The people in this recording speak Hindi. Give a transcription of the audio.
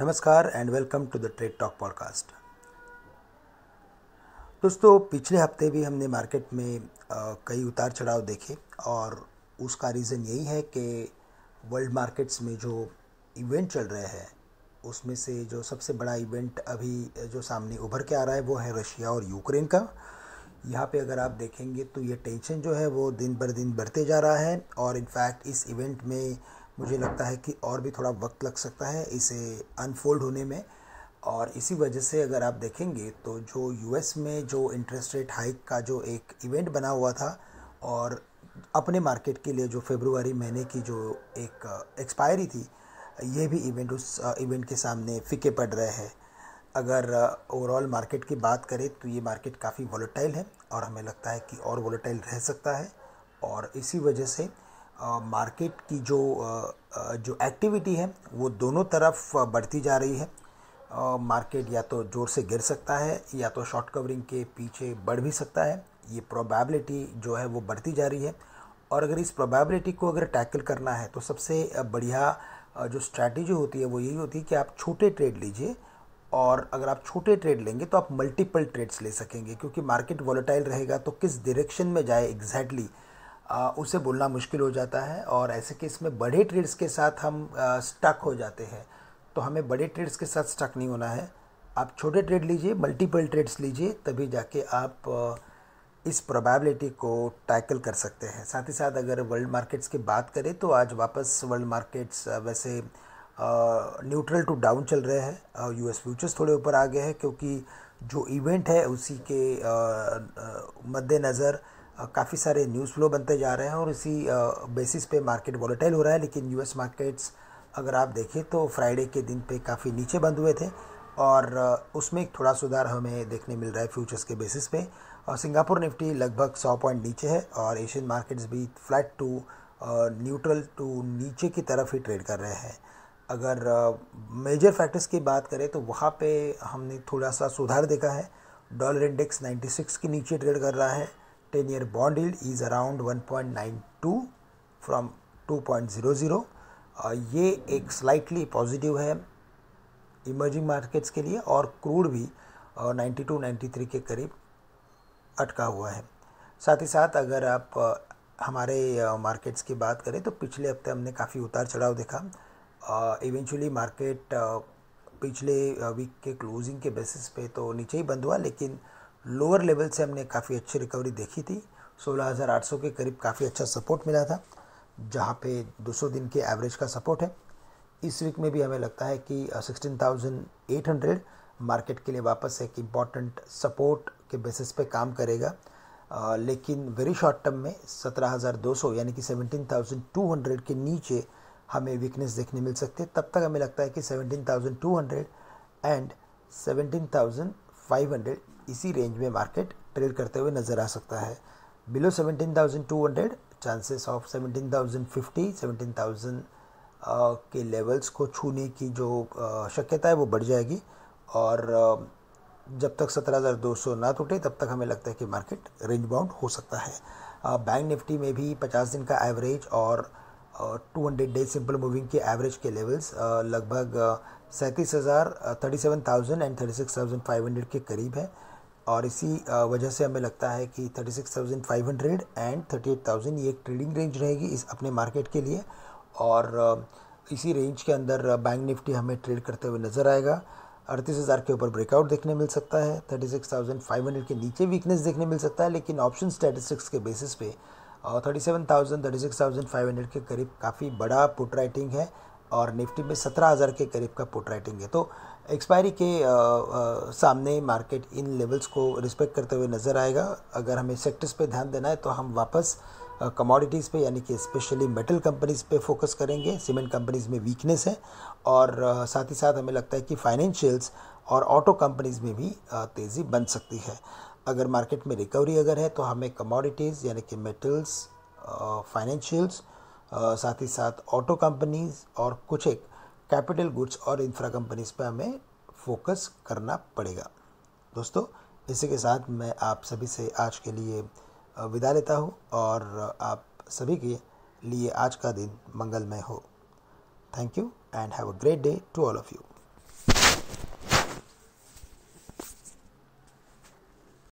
नमस्कार and welcome to the trade talk podcast दोस्तों पिछले हफ्ते भी हमने मार्केट में कई उतार चढ़ाव देखे और उसका रीज़न यही है कि वर्ल्ड मार्केट्स में जो इवेंट चल रहे हैं उसमें से जो सबसे बड़ा इवेंट अभी जो सामने उभर के आ रहा है वो है रशिया और यूक्रेन का यहाँ पे अगर आप देखेंगे तो ये टेंशन जो है वो दिन बर दिन बढ़ते जा रहा है और इनफैक्ट इस इवेंट में मुझे लगता है कि और भी थोड़ा वक्त लग सकता है इसे अनफोल्ड होने में और इसी वजह से अगर आप देखेंगे तो जो यूएस में जो इंटरेस्ट रेट हाइक का जो एक इवेंट बना हुआ था और अपने मार्केट के लिए जो फेब्रुवरी महीने की जो एक एक्सपायरी uh, थी ये भी इवेंट उस इवेंट uh, के सामने फिके पड़ रहे हैं अगर ओवरऑल uh, मार्केट की बात करें तो ये मार्केट काफ़ी वॉलेटाइल है और हमें लगता है कि और वॉलेटाइल रह सकता है और इसी वजह से मार्केट की जो जो एक्टिविटी है वो दोनों तरफ बढ़ती जा रही है मार्केट या तो ज़ोर से गिर सकता है या तो शॉर्ट कवरिंग के पीछे बढ़ भी सकता है ये प्रोबेबिलिटी जो है वो बढ़ती जा रही है और अगर इस प्रोबेबिलिटी को अगर टैकल करना है तो सबसे बढ़िया जो स्ट्रैटेजी होती है वो यही होती है कि आप छोटे ट्रेड लीजिए और अगर आप छोटे ट्रेड लेंगे तो आप मल्टीपल ट्रेड्स ले सकेंगे क्योंकि मार्केट वॉलेटाइल रहेगा तो किस डायरेक्शन में जाए एग्जैक्टली exactly उसे बोलना मुश्किल हो जाता है और ऐसे केस में बड़े ट्रेड्स के साथ हम स्टक हो जाते हैं तो हमें बड़े ट्रेड्स के साथ स्टक नहीं होना है आप छोटे ट्रेड लीजिए मल्टीपल ट्रेड्स लीजिए तभी जाके आप इस प्रोबेबिलिटी को टैकल कर सकते हैं साथ ही साथ अगर वर्ल्ड मार्केट्स की बात करें तो आज वापस वर्ल्ड मार्केट्स वैसे न्यूट्रल टू डाउन चल रहे हैं एस फ्यूचर्स थोड़े ऊपर आ गए हैं क्योंकि जो इवेंट है उसी के मद्देनज़र काफ़ी सारे न्यूज़ फ्लो बनते जा रहे हैं और इसी बेसिस पे मार्केट वॉलेटाइल हो रहा है लेकिन यूएस मार्केट्स अगर आप देखें तो फ्राइडे के दिन पे काफ़ी नीचे बंद हुए थे और उसमें एक थोड़ा सुधार हमें देखने मिल रहा है फ्यूचर्स के बेसिस पे और सिंगापुर निफ्टी लगभग सौ पॉइंट नीचे है और एशियन मार्केट्स भी फ्लैट टू न्यूट्रल टू नीचे की तरफ ही ट्रेड कर रहे हैं अगर मेजर फैक्टर्स की बात करें तो वहाँ पे हमने थोड़ा सा सुधार देखा है डॉलर इंडेक्स 96 के नीचे ट्रेड कर रहा है 10 year bond yield is around 1.92 from 2.00 uh, ये एक स्लाइटली पॉजिटिव है इमर्जिंग मार्केट्स के लिए और क्रूड भी नाइन्टी टू नाइन्टी थ्री के करीब अटका हुआ है साथ ही साथ अगर आप uh, हमारे मार्केट्स uh, की बात करें तो पिछले हफ्ते हमने काफ़ी उतार चढ़ाव देखा इवेंचुअली uh, मार्केट पिछले वीक के क्लोजिंग के बेसिस पे तो नीचे ही बंद हुआ लेकिन लोअर लेवल से हमने काफ़ी अच्छी रिकवरी देखी थी 16,800 के करीब काफ़ी अच्छा सपोर्ट मिला था जहाँ पे 200 दिन के एवरेज का सपोर्ट है इस वीक में भी हमें लगता है कि 16,800 मार्केट के लिए वापस एक इम्पॉर्टेंट सपोर्ट के बेसिस पे काम करेगा लेकिन वेरी शॉर्ट टर्म में 17,200 यानी कि 17,200 के नीचे हमें वीकनेस देखने मिल सकती है तब तक हमें लगता है कि 17,200 एंड 17,500 इसी रेंज में मार्केट ट्रेड करते हुए नज़र आ सकता है below seventeen thousand two hundred chances of thousand fifty seventeen thousand के लेवल्स को छूने की जो शक्यता है वो बढ़ जाएगी और जब तक सत्रह हज़ार दो सौ ना टूटे तब तक हमें लगता है कि मार्केट रेंज बाउंड हो सकता है बैंक निफ्टी में भी पचास दिन का एवरेज और two hundred day simple moving के एवरेज के लेवल्स लगभग सैंतीस हज़ार thirty seven thousand and thirty six thousand five hundred के करीब है और इसी वजह से हमें लगता है कि 36,500 एंड 38,000 ये एक ट्रेडिंग रेंज रहेगी इस अपने मार्केट के लिए और इसी रेंज के अंदर बैंक निफ्टी हमें ट्रेड करते हुए नज़र आएगा अड़तीस हज़ार के ऊपर ब्रेकआउट देखने मिल सकता है thirty six thousand five hundred के नीचे वीकनेस देखने मिल सकता है लेकिन ऑप्शन स्टेटिस्टिक्स के बेसिस पे thirty seven thousand thirty six thousand five hundred के करीब काफ़ी बड़ा पुट राइटिंग है और निफ्टी में सत्रह हज़ार के करीब का पुट राइटिंग है तो एक्सपायरी के आ, uh, आ, uh, सामने मार्केट इन लेवल्स को रिस्पेक्ट करते हुए नज़र आएगा अगर हमें सेक्टर्स पे ध्यान देना है तो हम वापस कमोडिटीज़ uh, पे यानी कि स्पेशली मेटल कंपनीज़ पे फोकस करेंगे सीमेंट कंपनीज़ में वीकनेस है और आ, साथ ही साथ हमें लगता है कि फाइनेंशियल्स और ऑटो कंपनीज़ में भी तेज़ी बन सकती है अगर मार्केट में रिकवरी अगर है तो हमें कमोडिटीज़ यानी कि मेटल्स फाइनेंशियल्स साथ ही साथ ऑटो कंपनीज़ और कुछ एक कैपिटल गुड्स और इंफ्रा कंपनीज पर हमें फोकस करना पड़ेगा दोस्तों इसी के साथ मैं आप सभी से आज के लिए विदा लेता हूँ और आप सभी के लिए आज का दिन मंगलमय हो thank you and have a great day to all of you